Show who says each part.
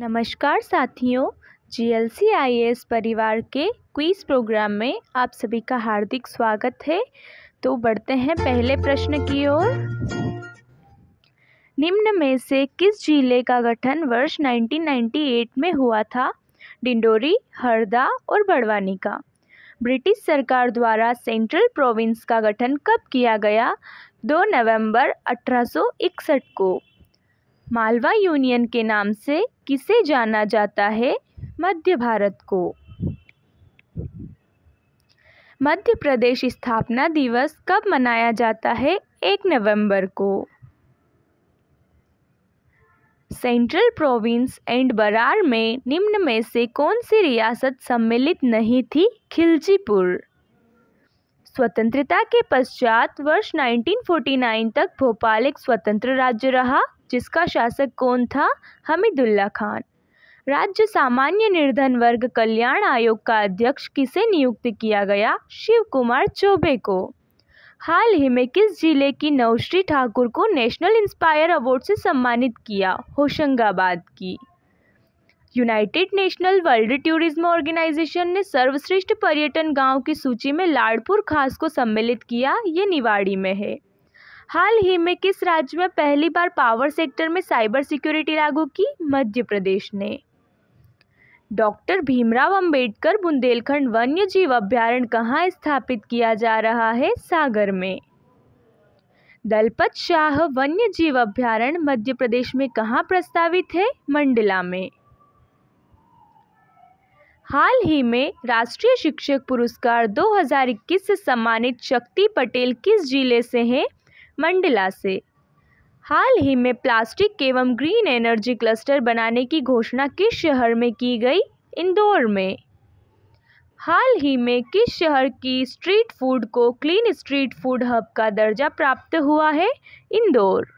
Speaker 1: नमस्कार साथियों G L C I S परिवार के क्विज प्रोग्राम में आप सभी का हार्दिक स्वागत है तो बढ़ते हैं पहले प्रश्न की ओर निम्न में से किस जिले का गठन वर्ष 1998 में हुआ था डिंडोरी हरदा और बड़वानी का ब्रिटिश सरकार द्वारा सेंट्रल प्रोविंस का गठन कब किया गया 2 नवंबर 1861 को मालवा यूनियन के नाम से किसे जाना जाता है मध्य भारत को मध्य प्रदेश स्थापना दिवस कब मनाया जाता है एक नवंबर को सेंट्रल प्रोविंस एंड बरार में निम्न में से कौन सी रियासत सम्मिलित नहीं थी खिलजीपुर स्वतंत्रता के पश्चात वर्ष 1949 तक भोपाल एक स्वतंत्र राज्य रहा जिसका शासक कौन था हमीदुल्ला खान राज्य सामान्य निर्धन वर्ग कल्याण आयोग का अध्यक्ष किसे नियुक्त किया गया शिव कुमार चौबे को हाल ही में किस जिले की नवश्री ठाकुर को नेशनल इंस्पायर अवार्ड से सम्मानित किया होशंगाबाद की United National World Tourism Organization ने सर्वश्रेष्ठ पर्यटन गांव की सूची में लाडपुर खास को सम्मिलित किया ये निवाड़ी में है हाल ही में किस राज्य में पहली बार पावर सेक्टर में साइबर सिक्योरिटी लागू की मध्य प्रदेश ने डॉक्टर भीमराव अंबेडकर बुंदेलखंड वन्य जीव अभ्यारण कहाँ स्थापित किया जा रहा है सागर में दलपत शाह वन्य जीव अभ्यारण्य मध्य प्रदेश में कहाँ प्रस्तावित है मंडला में हाल ही में राष्ट्रीय शिक्षक पुरस्कार 2021 से सम्मानित शक्ति पटेल किस जिले से हैं मंडला से हाल ही में प्लास्टिक एवं ग्रीन एनर्जी क्लस्टर बनाने की घोषणा किस शहर में की गई इंदौर में हाल ही में किस शहर की स्ट्रीट फूड को क्लीन स्ट्रीट फूड हब का दर्जा प्राप्त हुआ है इंदौर